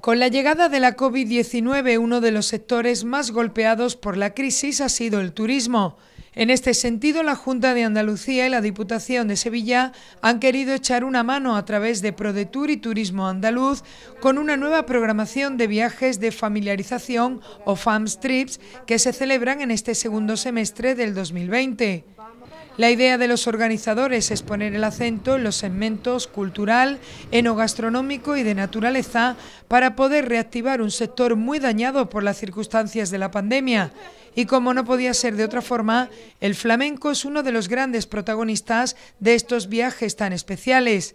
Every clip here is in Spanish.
Con la llegada de la COVID-19, uno de los sectores más golpeados por la crisis ha sido el turismo. En este sentido, la Junta de Andalucía y la Diputación de Sevilla han querido echar una mano a través de ProDetour y Turismo Andaluz con una nueva programación de viajes de familiarización o FAMS Trips que se celebran en este segundo semestre del 2020. La idea de los organizadores es poner el acento en los segmentos cultural, enogastronómico y de naturaleza para poder reactivar un sector muy dañado por las circunstancias de la pandemia. Y como no podía ser de otra forma, el flamenco es uno de los grandes protagonistas de estos viajes tan especiales.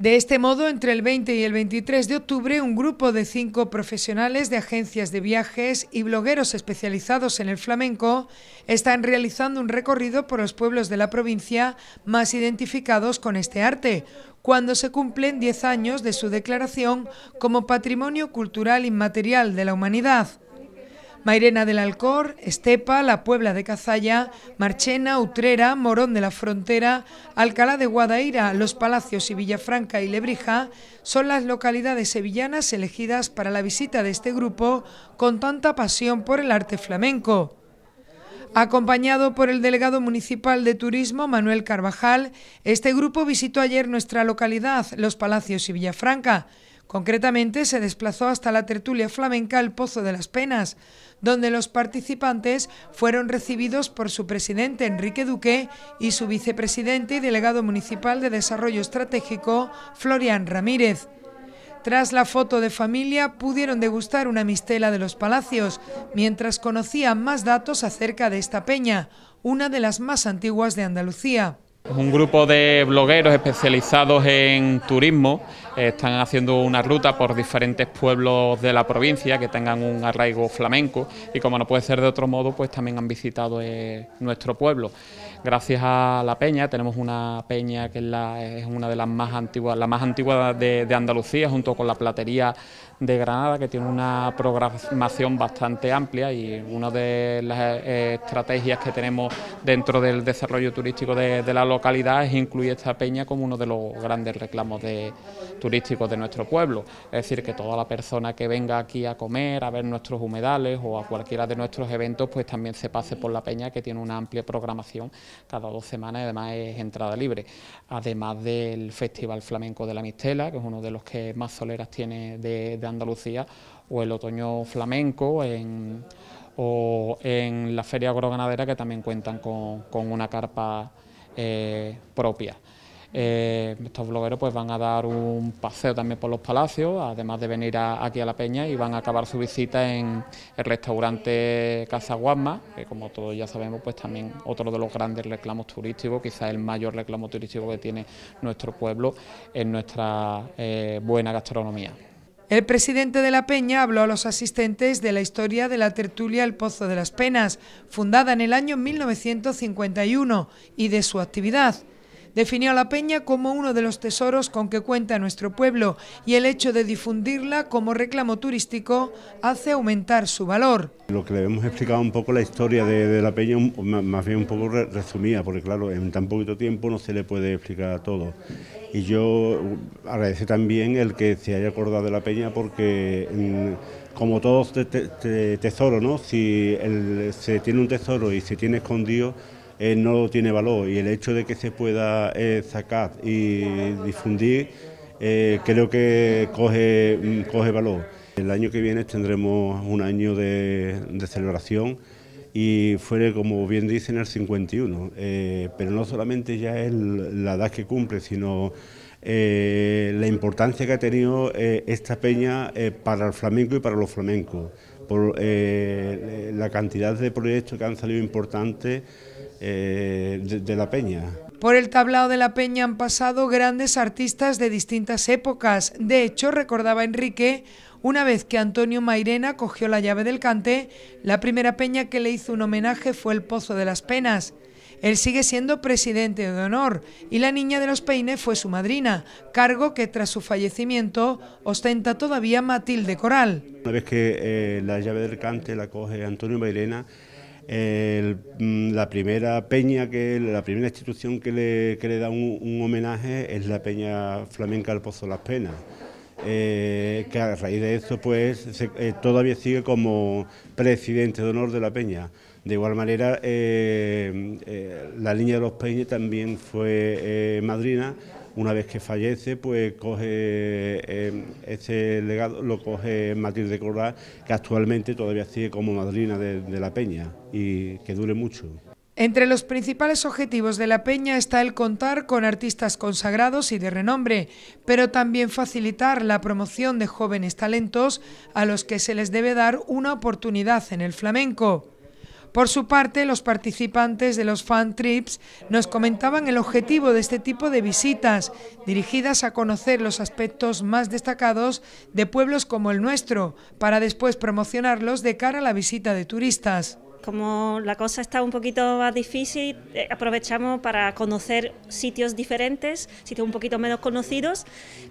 De este modo, entre el 20 y el 23 de octubre, un grupo de cinco profesionales de agencias de viajes y blogueros especializados en el flamenco están realizando un recorrido por los pueblos de la provincia más identificados con este arte, cuando se cumplen 10 años de su declaración como Patrimonio Cultural Inmaterial de la Humanidad. Mairena del Alcor, Estepa, La Puebla de Cazalla, Marchena, Utrera, Morón de la Frontera, Alcalá de Guadaira, Los Palacios y Villafranca y Lebrija son las localidades sevillanas elegidas para la visita de este grupo con tanta pasión por el arte flamenco. Acompañado por el delegado municipal de turismo Manuel Carvajal, este grupo visitó ayer nuestra localidad, Los Palacios y Villafranca, Concretamente, se desplazó hasta la tertulia flamenca El Pozo de las Penas, donde los participantes fueron recibidos por su presidente Enrique Duque y su vicepresidente y delegado municipal de Desarrollo Estratégico, Florian Ramírez. Tras la foto de familia pudieron degustar una mistela de los palacios, mientras conocían más datos acerca de esta peña, una de las más antiguas de Andalucía. un grupo de blogueros especializados en turismo están haciendo una ruta por diferentes pueblos de la provincia que tengan un arraigo flamenco y como no puede ser de otro modo, pues también han visitado eh, nuestro pueblo. Gracias a la peña, tenemos una peña que es, una de las más antiguas, la más antigua de, Andalucía, junto con la platería de Granada, que tiene una programación bastante amplia y una de las eh, estrategias que tenemos dentro del desarrollo turístico de, de la localidad es incluir esta peña como uno de los grandes reclamos de turísticos de nuestro pueblo. Es decir, que toda la persona que venga aquí a comer, a ver nuestros humedales o a cualquiera de nuestros eventos, pues también se pase por la peña que tiene una amplia programación cada dos semanas y además es entrada libre. Además del Festival Flamenco de la Mistela, que es uno de los que más soleras tiene de, Andalucía, o el Otoño Flamenco o en la feria agroganadera que también cuentan con, una carpa eh, propia. Eh, estos blogueros pues van a dar un paseo también por los palacios, además de venir aquí a La Peña y van a acabar su visita en el restaurante Casa Guasma, que como todos ya sabemos pues también otro de los grandes reclamos turísticos, quizás el mayor reclamo turístico que tiene nuestro pueblo en nuestra eh, buena gastronomía. El presidente de la Peña habló a los asistentes de la historia de la tertulia El Pozo de las Penas, fundada en el año 1951, y de su actividad. Definió a la peña como uno de los tesoros con que cuenta nuestro pueblo y el hecho de difundirla como reclamo turístico hace aumentar su valor. Lo que le hemos explicado un poco la historia de, la peña, más bien un poco resumida, porque claro, en tan poquito tiempo no se le puede explicar todo. Y yo agradezco también el que se haya acordado de la peña porque mm, como todos tesoro, ¿no? si se tiene un tesoro y se tiene escondido, eh, no tiene valor y el hecho de que se pueda eh, sacar y difundir eh, creo que coge, mm, coge valor. El año que viene tendremos un año de, de celebración y fue, como bien dicen, el 51, pero no solamente ya es la edad que cumple, sino la importancia que ha tenido esta peña para el flamenco y para los flamencos, por la cantidad de proyectos que han salido importantes. Eh, de, la Peña. Por el tablado de la Peña han pasado grandes artistas de distintas épocas. De hecho, recordaba Enrique, una vez que Antonio Mairena cogió la llave del cante, la primera peña que le hizo un homenaje fue el Pozo de las Penas. Él sigue siendo presidente de honor y la niña de los peines fue su madrina, cargo que tras su fallecimiento ostenta todavía Matilde Coral. Una vez que eh, la llave del cante la coge Antonio Mairena, Mm, la primera peña, que la primera institución que le, da un, homenaje es la Peña Flamenca del Pozo Las Penas, eh, que a raíz de eso pues eh, todavía sigue como presidente de honor de la peña. De igual manera, eh, eh, la línea de los Peñes también fue eh, madrina. Una vez que fallece, pues coge ese legado, lo coge Matilde Corral, que actualmente todavía sigue como madrina de, de la Peña y que dure mucho. Entre los principales objetivos de la Peña está el contar con artistas consagrados y de renombre, pero también facilitar la promoción de jóvenes talentos a los que se les debe dar una oportunidad en el flamenco. Por su parte, los participantes de los fan trips nos comentaban el objetivo de este tipo de visitas, dirigidas a conocer los aspectos más destacados de pueblos como el nuestro, para después promocionarlos de cara a la visita de turistas como la cosa está un poquito más difícil, eh, aprovechamos para conocer sitios diferentes, sitios un poquito menos conocidos,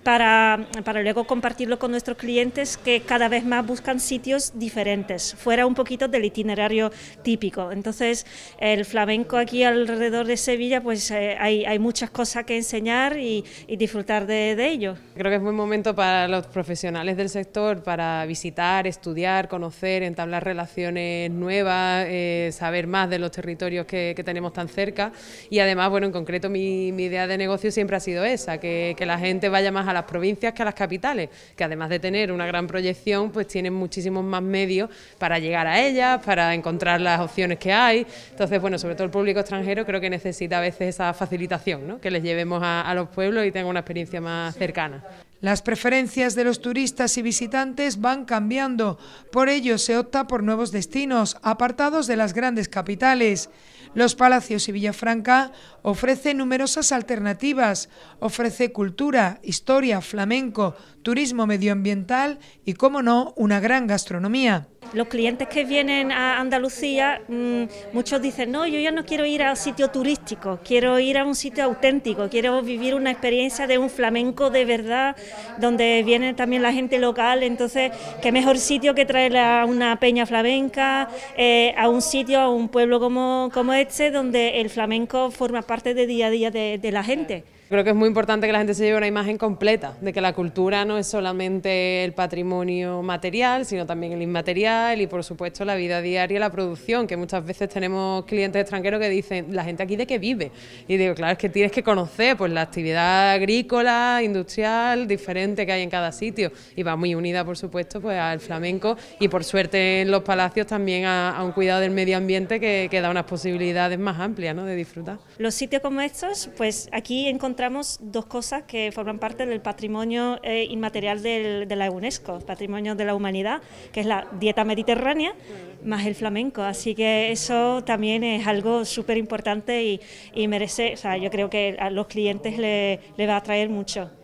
para, luego compartirlo con nuestros clientes que cada vez más buscan sitios diferentes, fuera un poquito del itinerario típico. Entonces, el flamenco aquí alrededor de Sevilla, pues eh, hay, muchas cosas que enseñar y, disfrutar de, de ello. Creo que es buen momento para los profesionales del sector, para visitar, estudiar, conocer, entablar relaciones nuevas eh, saber más de los territorios que, tenemos tan cerca y además, bueno, en concreto mi, idea de negocio siempre ha sido esa, que, la gente vaya más a las provincias que a las capitales, que además de tener una gran proyección, pues tienen muchísimos más medios para llegar a ellas, para encontrar las opciones que hay. Entonces, bueno, sobre todo el público extranjero creo que necesita a veces esa facilitación, que les llevemos a, a los pueblos y tengan una experiencia más cercana. Las preferencias de los turistas y visitantes van cambiando, por ello se opta por nuevos destinos, apartados de las grandes capitales. Los Palacios y Villafranca ofrecen numerosas alternativas, ofrece cultura, historia, flamenco, turismo medioambiental y, como no, una gran gastronomía los clientes que vienen a Andalucía, mm, muchos dicen, no, yo ya no quiero ir a un sitio turístico, quiero ir a un sitio auténtico, quiero vivir una experiencia de un flamenco de verdad, donde viene también la gente local, entonces, qué mejor sitio que traer a una peña flamenca, eh, a un sitio, a un pueblo como, como este, donde el flamenco forma parte del día a día de la gente. Creo que es muy importante que la gente se lleve una imagen completa de que la cultura no es solamente el patrimonio material, sino también el inmaterial y por supuesto la vida diaria, la producción, que muchas veces tenemos clientes extranjeros que dicen, la gente aquí de qué vive. Y digo, claro, es que tienes que conocer pues la actividad agrícola, industrial, diferente que hay en cada sitio y va muy unida por supuesto pues al flamenco y por suerte en los palacios también a, un cuidado del medio ambiente que, que da unas posibilidades más amplias ¿no? de disfrutar. Los sitios como estos, pues aquí encontramos encontramos dos cosas que forman parte del patrimonio eh, inmaterial de la UNESCO, patrimonio de la humanidad, que es la dieta mediterránea más el flamenco. Así que eso también es algo súper importante y, merece, o sea, yo creo que a los clientes le, le va a atraer mucho.